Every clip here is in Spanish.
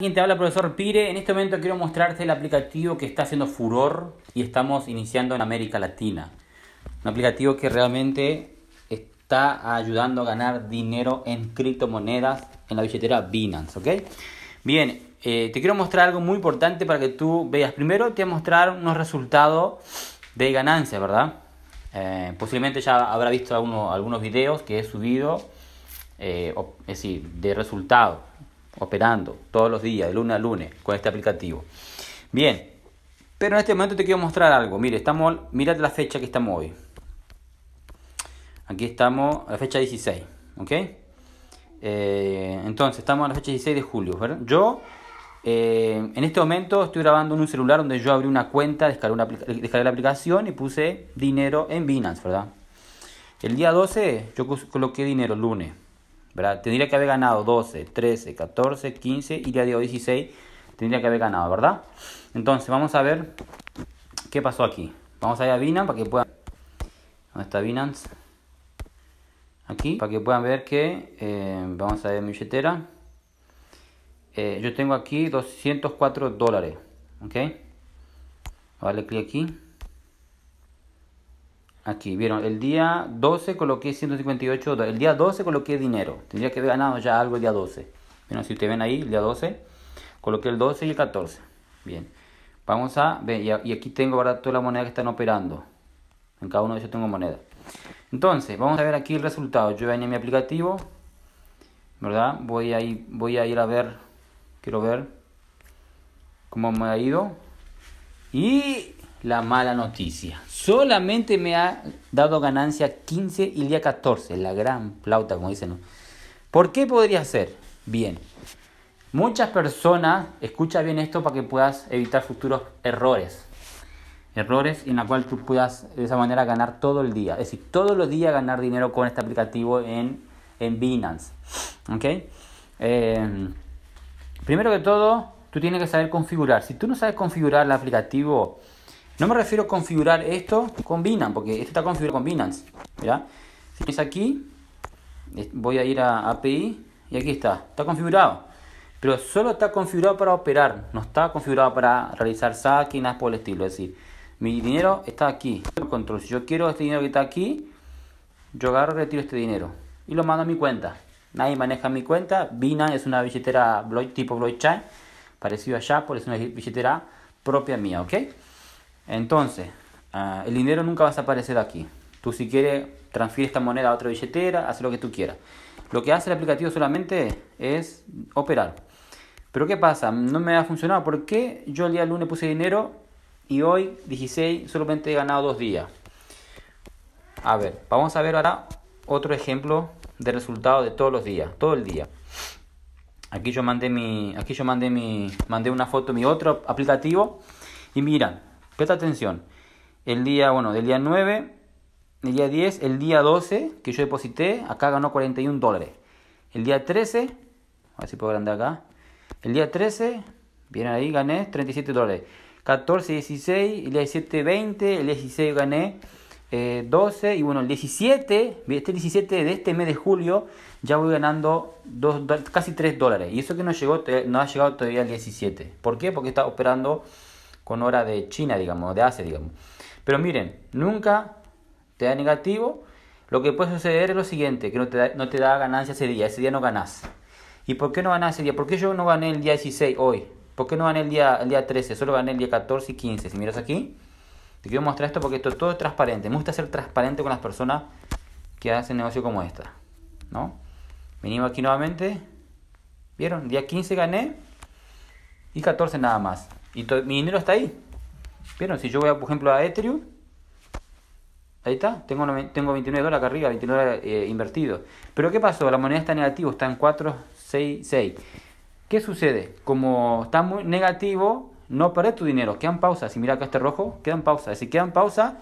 Siguiente te habla, profesor Pire. En este momento quiero mostrarte el aplicativo que está haciendo furor y estamos iniciando en América Latina. Un aplicativo que realmente está ayudando a ganar dinero en criptomonedas en la billetera Binance, ¿ok? Bien, eh, te quiero mostrar algo muy importante para que tú veas. Primero te voy a mostrar unos resultados de ganancia, ¿verdad? Eh, posiblemente ya habrá visto algunos, algunos videos que he subido, eh, es decir, de resultados operando todos los días, de lunes a lunes, con este aplicativo. Bien, pero en este momento te quiero mostrar algo. Mire, estamos, mirad la fecha que estamos hoy. Aquí estamos la fecha 16, ¿ok? Eh, entonces, estamos a la fecha 16 de julio, ¿verdad? Yo, eh, en este momento, estoy grabando en un celular donde yo abrí una cuenta, descargué, una, descargué la aplicación y puse dinero en Binance, ¿verdad? El día 12 yo coloqué dinero, lunes. Tendría que haber ganado 12, 13, 14, 15 y ya de 16 tendría que haber ganado, ¿verdad? Entonces, vamos a ver qué pasó aquí. Vamos a ir a Binance para que puedan... ¿Dónde está Binance? Aquí, para que puedan ver que... Eh, vamos a ver mi billetera. Eh, yo tengo aquí 204 dólares, ¿ok? Vale, clic aquí. Aquí, vieron, el día 12 coloqué 158 El día 12 coloqué dinero. Tendría que haber ganado ya algo el día 12. pero si ustedes ven ahí, el día 12, coloqué el 12 y el 14. Bien. Vamos a ver, y aquí tengo ahora toda la moneda que están operando. En cada uno de ellos tengo moneda. Entonces, vamos a ver aquí el resultado. Yo venía a mi aplicativo, ¿verdad? Voy a, voy a ir a ver, quiero ver cómo me ha ido. Y la mala noticia. Solamente me ha dado ganancia 15 y el día 14, la gran plauta como dicen. ¿Por qué podría ser? Bien, muchas personas, escucha bien esto para que puedas evitar futuros errores. Errores en la cual tú puedas de esa manera ganar todo el día. Es decir, todos los días ganar dinero con este aplicativo en, en Binance. ¿Ok? Eh, primero que todo, tú tienes que saber configurar. Si tú no sabes configurar el aplicativo, no me refiero a configurar esto con Binance, porque esto está configurado con Binance. mira, Si es aquí, voy a ir a API y aquí está, está configurado. Pero solo está configurado para operar, no está configurado para realizar saque y nada por el estilo. Es decir, mi dinero está aquí. Control. Si yo quiero este dinero que está aquí, yo agarro y retiro este dinero y lo mando a mi cuenta. Nadie maneja mi cuenta. Binance es una billetera tipo blockchain, parecido a por es una billetera propia mía, ¿ok? Entonces, ah, el dinero nunca va a aparecer aquí. Tú si quieres, transfieres esta moneda a otra billetera, haz lo que tú quieras. Lo que hace el aplicativo solamente es operar. Pero ¿qué pasa? No me ha funcionado. ¿Por qué yo el día lunes puse dinero y hoy 16 solamente he ganado dos días? A ver, vamos a ver ahora otro ejemplo de resultado de todos los días, todo el día. Aquí yo mandé mi, aquí yo mandé mi, mandé una foto mi otro aplicativo y miran, Presta atención. El día, bueno, del día 9, el día 10, el día 12 que yo deposité, acá ganó 41 dólares. El día 13, a ver si puedo agrandar acá. El día 13, bien ahí, gané 37 dólares. 14, 16, el día 17, 20, el 16 gané 12 eh, y bueno, el 17, este 17 de este mes de julio ya voy ganando casi 3 dólares. Y eso que no, llegó, no ha llegado todavía al 17. ¿Por qué? Porque está operando con hora de China, digamos, de Asia, digamos. Pero miren, nunca te da negativo. Lo que puede suceder es lo siguiente, que no te da, no te da ganancia ese día, ese día no ganás. ¿Y por qué no ganás ese día? ¿Por qué yo no gané el día 16 hoy? ¿Por qué no gané el día, el día 13? Solo gané el día 14 y 15. Si miras aquí, te quiero mostrar esto porque esto todo es transparente. Me gusta ser transparente con las personas que hacen negocio como esta. ¿No? Venimos aquí nuevamente. ¿Vieron? Día 15 gané y 14 nada más. Y todo mi dinero está ahí. pero si yo voy, a, por ejemplo, a Ethereum, ahí está, tengo, tengo 29 dólares arriba, 29 dólares eh, invertidos. Pero ¿qué pasó? La moneda está negativo está en 4, 6, 6. ¿Qué sucede? Como está muy negativo, no perdés tu dinero, quedan pausas. Si mira acá este rojo, quedan pausas. decir, quedan pausas,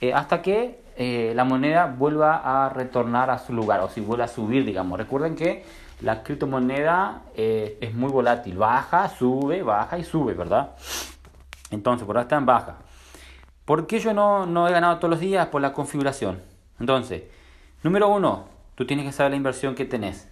eh, hasta que eh, la moneda vuelva a retornar a su lugar o si vuelve a subir, digamos. Recuerden que la criptomoneda eh, es muy volátil, baja, sube, baja y sube, ¿verdad? Entonces, por ahora está en baja. ¿Por qué yo no, no he ganado todos los días? Por la configuración. Entonces, número uno, tú tienes que saber la inversión que tenés.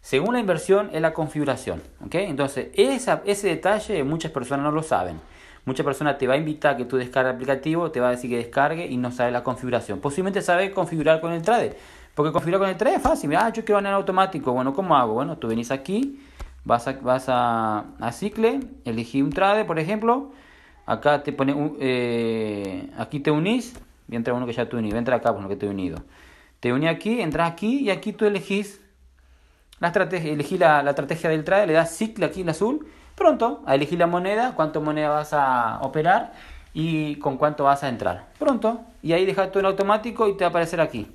Según la inversión es la configuración. Entonces, ese detalle muchas personas no lo saben. Muchas personas te va a invitar a que tú descargues el aplicativo, te va a decir que descargue y no sabe la configuración. Posiblemente sabe configurar con el trade, porque configurar con el trade es fácil. Ah, yo quiero ganar automático. Bueno, ¿cómo hago? Bueno, tú venís aquí, vas a, vas a, a Cicle, elegí un trade, por ejemplo. Acá te pone eh, aquí te unís, y entra uno que ya te uní, entra acá, lo pues, que te he unido. Te uní aquí, entras aquí y aquí tú elegís la estrategia, elegí la, estrategia del trade, le das Cicle aquí en azul. Pronto, a elegir la moneda, cuánto moneda vas a operar y con cuánto vas a entrar. Pronto, y ahí dejas todo en automático y te va a aparecer aquí.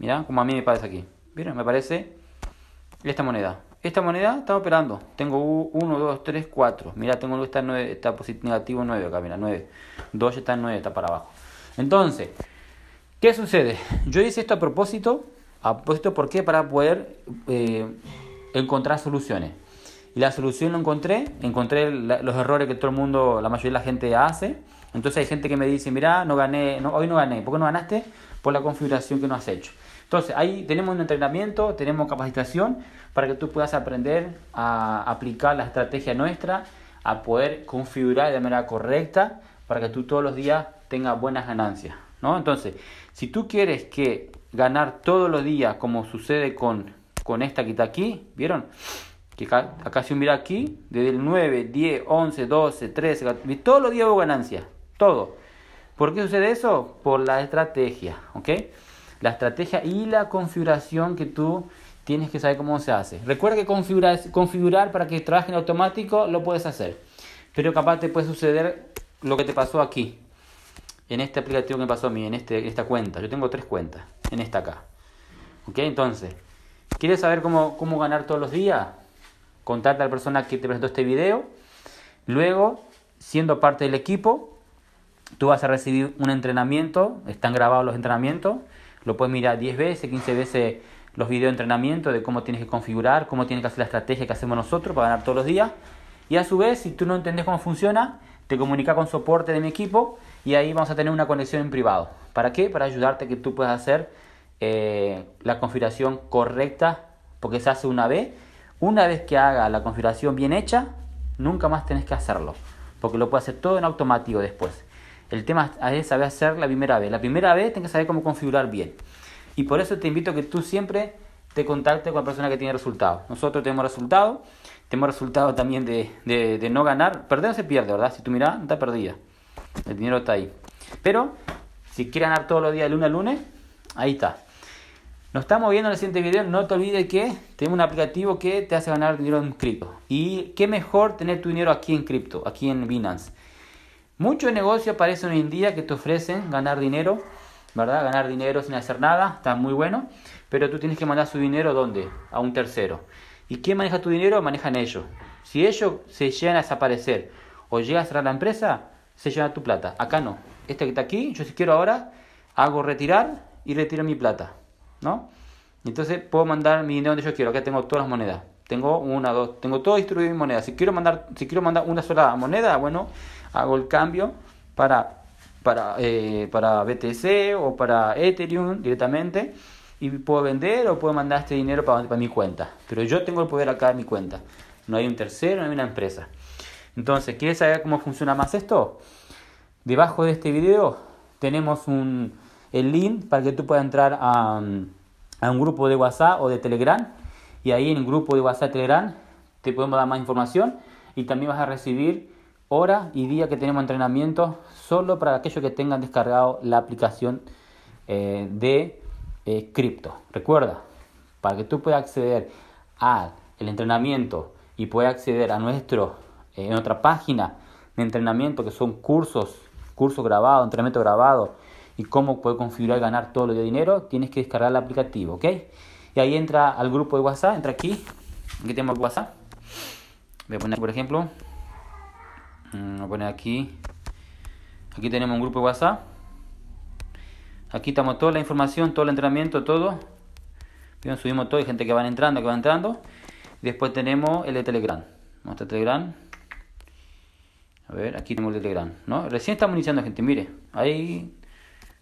Mirá como a mí me parece aquí. Mira, Me parece esta moneda. Esta moneda está operando. Tengo 1, 2, 3, 4. Mira, tengo está, 9, está negativo 9 acá, mira, 9. 2 está en 9, está para abajo. Entonces, ¿qué sucede? Yo hice esto a propósito. A propósito, ¿por qué? Para poder eh, encontrar soluciones. Y la solución lo encontré, encontré los errores que todo el mundo, la mayoría de la gente hace. Entonces hay gente que me dice, mira no gané, no, hoy no gané. ¿Por qué no ganaste? Por la configuración que no has hecho. Entonces ahí tenemos un entrenamiento, tenemos capacitación para que tú puedas aprender a aplicar la estrategia nuestra, a poder configurar de manera correcta para que tú todos los días tengas buenas ganancias. ¿no? Entonces, si tú quieres que ganar todos los días como sucede con, con esta que está aquí, ¿vieron? acá, si si mira aquí, desde el 9, 10, 11, 12, 13, 14, todos los días hubo ganancia Todo. ¿Por qué sucede eso? Por la estrategia. ¿Ok? La estrategia y la configuración que tú tienes que saber cómo se hace. Recuerda que configurar, configurar para que trabaje en automático lo puedes hacer. Pero capaz te puede suceder lo que te pasó aquí. En este aplicativo que pasó a mí, en este, esta cuenta. Yo tengo tres cuentas. En esta acá. ¿Ok? Entonces, ¿quieres saber cómo, cómo ganar todos los días? contacta a la persona que te presentó este video. Luego, siendo parte del equipo, tú vas a recibir un entrenamiento, están grabados los entrenamientos, lo puedes mirar 10 veces, 15 veces los videos de entrenamiento de cómo tienes que configurar, cómo tienes que hacer la estrategia que hacemos nosotros para ganar todos los días. Y a su vez, si tú no entendés cómo funciona, te comunica con soporte de mi equipo y ahí vamos a tener una conexión en privado. ¿Para qué? Para ayudarte que tú puedas hacer eh, la configuración correcta, porque se hace una vez una vez que haga la configuración bien hecha, nunca más tenés que hacerlo, porque lo puede hacer todo en automático después. El tema es saber hacer la primera vez. La primera vez tenés que saber cómo configurar bien. Y por eso te invito a que tú siempre te contactes con la persona que tiene resultados. Nosotros tenemos resultados, tenemos resultados también de, no ganar. Perder no se pierde, ¿verdad? Si tú miras no está perdida. El dinero está ahí. Pero si quieres ganar todos los días de lunes a lunes, ahí está. Nos estamos viendo en el siguiente video. No te olvides que tenemos un aplicativo que te hace ganar dinero en cripto. Y qué mejor tener tu dinero aquí en cripto, aquí en Binance. Muchos negocios aparecen hoy en día que te ofrecen ganar dinero, ¿verdad? Ganar dinero sin hacer nada, está muy bueno. Pero tú tienes que mandar su dinero ¿dónde? A un tercero. ¿Y quién maneja tu dinero? Manejan ellos. Si ellos se llegan a desaparecer o llegas a cerrar la empresa, se lleva tu plata. Acá no. Este que está aquí, yo si quiero ahora, hago retirar y retiro mi plata. ¿no? Entonces puedo mandar mi dinero donde yo quiero. Acá tengo todas las monedas. Tengo una, dos, tengo todo distribuido en monedas. Si quiero mandar, si quiero mandar una sola moneda, bueno, hago el cambio para para eh, para BTC o para Ethereum directamente y puedo vender o puedo mandar este dinero para, para mi cuenta. Pero yo tengo el poder acá en mi cuenta. No hay un tercero, no hay una empresa. Entonces, ¿quieres saber cómo funciona más esto? Debajo de este video tenemos un el link para que tú puedas entrar mm, a, un grupo de WhatsApp o de Telegram. Y ahí en el grupo de WhatsApp Telegram te podemos dar más información y también vas a recibir hora y día que tenemos entrenamiento solo para aquellos que tengan descargado la aplicación eh, de eh, Crypto, Recuerda, para que tú puedas acceder al entrenamiento y puedas acceder a nuestro, eh, en otra página de entrenamiento que son cursos, cursos grabados, entrenamiento grabado, y cómo puede configurar ganar todo lo de dinero, tienes que descargar el aplicativo, ¿ok? Y ahí entra al grupo de WhatsApp, entra aquí, aquí tenemos WhatsApp. Voy a poner por ejemplo, mm, voy a poner aquí, aquí tenemos un grupo de WhatsApp. Aquí estamos toda la información, todo el entrenamiento, todo. Bien, subimos todo, hay gente que va entrando, que va entrando. Después tenemos el de Telegram. Vamos a Telegram. A ver, aquí tenemos el de Telegram, ¿no? Recién estamos iniciando, gente, mire. Ahí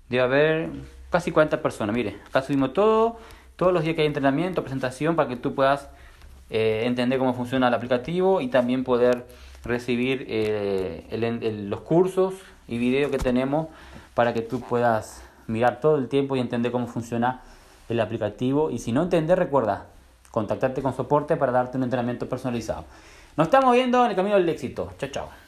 debe haber casi 40 personas. Mire, acá subimos todo, todos los días que hay entrenamiento, presentación, para que tú puedas eh, entender cómo funciona el aplicativo y también poder recibir eh, los cursos y videos que tenemos para que tú puedas mirar todo el tiempo y entender cómo funciona el aplicativo. Y si no entender, recuerda contactarte con soporte para darte un entrenamiento personalizado. Nos estamos viendo en el camino del éxito. Chao, chao.